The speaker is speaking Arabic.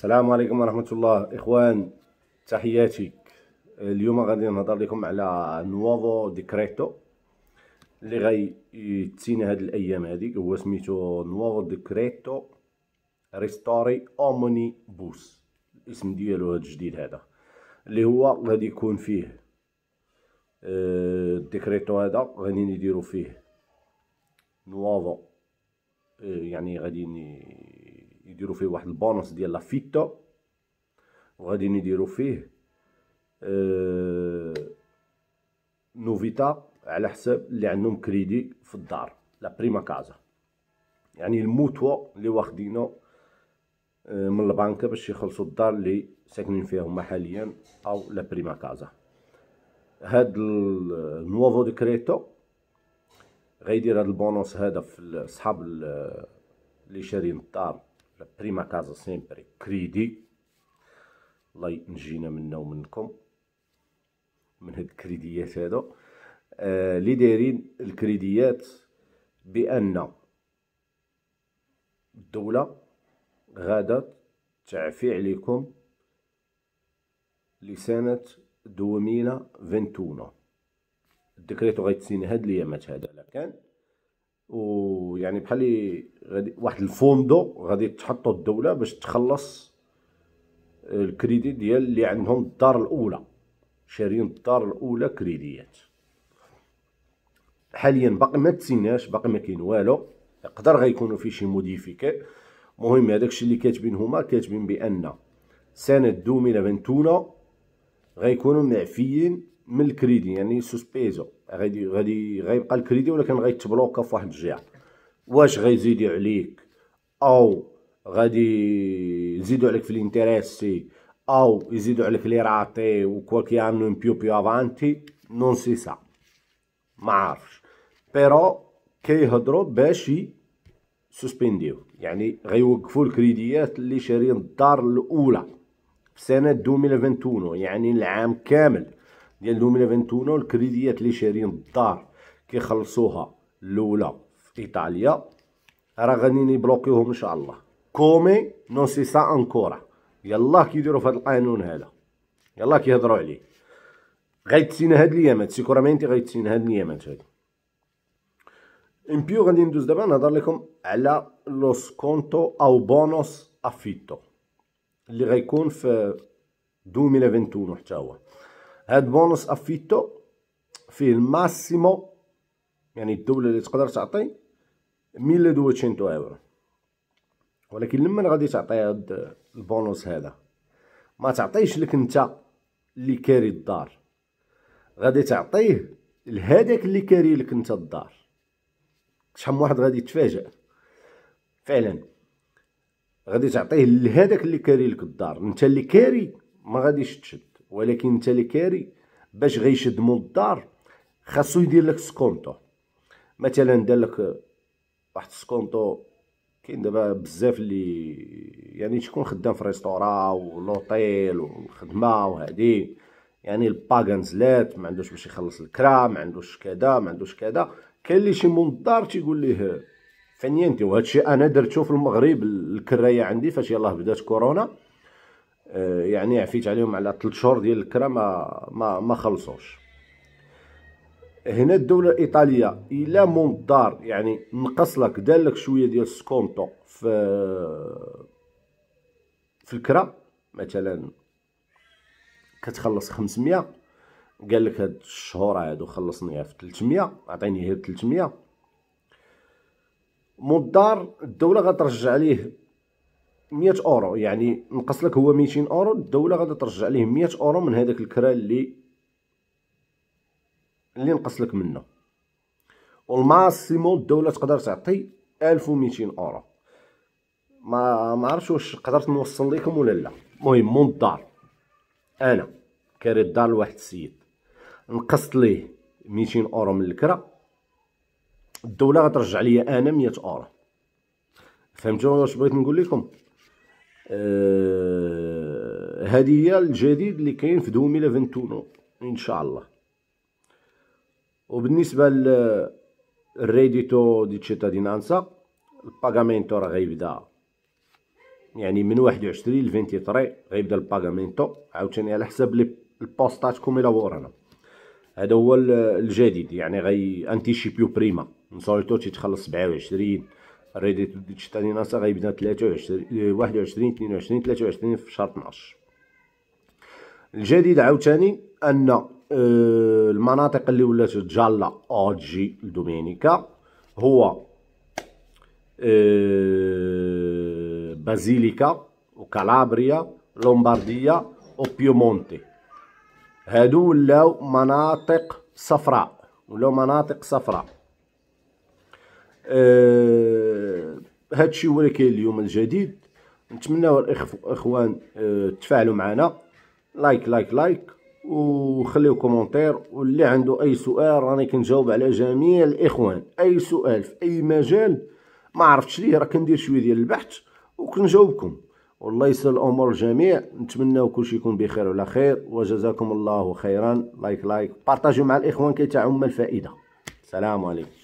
السلام عليكم ورحمة الله إخوان تحياتي اليوم غادي نهضر لكم على نوفو ديكريتو اللي غي يتسينا هاد الأيام هاديك هو سميتو نوفو ديكريتو ريستوري أوموني بوس الاسم ديالو هاد الجديد هذا اللي هو غادي يكون فيه الديكريتو آه، هذا غادي نديرو فيه نوفو آه، يعني غادي نديرو فيه واحد البونص ديال لافيتا وغادي نديرو فيه آه نوفيتا على حساب اللي عندهم كريدي في الدار لا بريما كازا يعني الموتوا اللي واخدينه آه، من البنك باش يخلصوا الدار اللي ساكنين فيها هما حاليا او لا بريما كازا هاد النوفو ديكريتو غيدير هاد البونص هذا في اصحاب اللي شارين الدار la prima casa sempre كريدي الله ينجينا منا ومنكم من هاد الكريديات هادو لي دايرين الكريديات بان الدولة غادا تعفي عليكم لسنة دوميلا فنتونا الدكريتو غيتسين هاد ليامات هادا لكان ويعني بحال غادي واحد الفوندو غادي تحطو الدوله باش تخلص آه، الكريدي ديال اللي عندهم الدار الاولى شاريين الدار الاولى كريديات حاليا باقي ما تسيناش باقي ما كاين والو يقدر غيكونوا فيه شي موديفيكي المهم هذاكشي اللي كاتبين هما كاتبين بان سنه 2021 غيكونوا معفيين من الكريدي يعني سوسبيزو غادي غادي غيبقى الكريدي ولكن غيتبلوكا فواحد الجهه واش غيزيد عليك او غادي يزيدوا عليك في الانتريسي او يزيدوا عليك لي راتي وكوالكي انو بيو بيو افانتي نون سي سا ما عارفش بيرو كيهضروا باش سوسبنديو يعني غيوقفوا الكريديات اللي شاريين الدار الاولى في سنه 2021 يعني العام كامل ديال 2021 الكريديات اللي شارين الدار كيخلصوها الاولى في ايطاليا راه غاديين يبلوكيوهم ان شاء الله كومي نو سي سا انكورا يلاه كيديروا في هذا القانون هذا يلاه كيهضروا عليه غيتسينا هاد اليامات سيكورامينتي غيتسينا هاد اليامات هادي امبيو غادي ندوز دابا نهضر لكم على لو سكونتو او بونوس افيتو اللي غيكون في 2021 حتى هو هاد بونص افيتو فيه الماسيمو يعني الدولة اللي تقدر تعطي ميل 1200 اورو ولكن لمن غادي تعطي هاد البونص هذا ما تعطيش لك انت اللي كاري الدار غادي تعطيه لهداك اللي كاري لك انت الدار شحال من واحد غادي يتفاجئ فعلا غادي تعطيه لهداك اللي كاري لك الدار انت اللي كاري ما غاديش تشد ولكن انت اللي كاري باش غيشد مول الدار خاصو يدير لك سكونتو مثلا دار لك واحد سكونتو كاين دابا بزاف اللي يعني تكون خدام في ريستورا ولوطيل والخدمه وهادي يعني الباغا نزلات ما عندوش باش يخلص الكرا ما عندوش كذا ما عندوش كذا كاين اللي شي مول الدار تيقول ليه فنيانتي وهادشي انا درتو في المغرب الكرايه عندي فاش يلاه بدات كورونا آه، يعني عفيت عليهم على 3 شهور ديال الكره ما ما ما خلصوش هنا الدوله الايطاليه الى منظار يعني نقص لك دار لك شويه ديال السكونطو في في الكره مثلا كتخلص 500 قال لك هاد الشهور هادو خلصني في 300 عطيني هي 300 مضار الدوله غترجع ليه 100 اورو يعني نقص لك هو 200 اورو الدوله غادي ترجع ليه 100 اورو من هذاك الكرا اللي اللي نقص لك منه والماسيمو الدوله تقدر تعطي 1200 اورو ما ما عرفتش واش قدرت نوصل لكم ولا لا المهم من الدار انا كاري الدار لواحد السيد نقصت ليه 200 اورو من الكرا الدوله غترجع ليا انا 100 اورو فهمتوا واش بغيت نقول لكم هذه آه، هي الجديد اللي كاين في 2021 ان شاء الله وبالنسبه للريديتو دي تشيتادينانسا الباغامينتو راه غيبدا يعني من 21 ل 23 غيبدا الباغامينتو عاوتاني على حساب لي البوستات ورانا هذا هو الجديد يعني غي انتيشيبيو بريما نسولتو تيتخلص 27 الريديت ديجيتال ناسا غيبدا 23 وعشرين تلاتة وعشرين في شهر اثناش الجديد عاوتاني ان المناطق اللي ولات جالا اوجي لدومينيكا هو بازيليكا وكالابريا لومبارديا وبيومونتي هادو ولاو مناطق صفراء ولاو مناطق صفراء آه هادشي هو اللي كاين اليوم الجديد نتمناو الاخوان آه، تفاعلوا معنا لايك لايك لايك وخليو كومونتير واللي عنده اي سؤال راني كنجاوب على جميع الاخوان اي سؤال في اي مجال ما عرفتش ليه راه كندير شويه ديال البحث وكنجاوبكم والله يسهل الامور الجميع نتمناو كلشي يكون بخير وعلى خير وجزاكم الله خيرا لايك لايك بارطاجيو مع الاخوان كي تعم الفائده السلام عليكم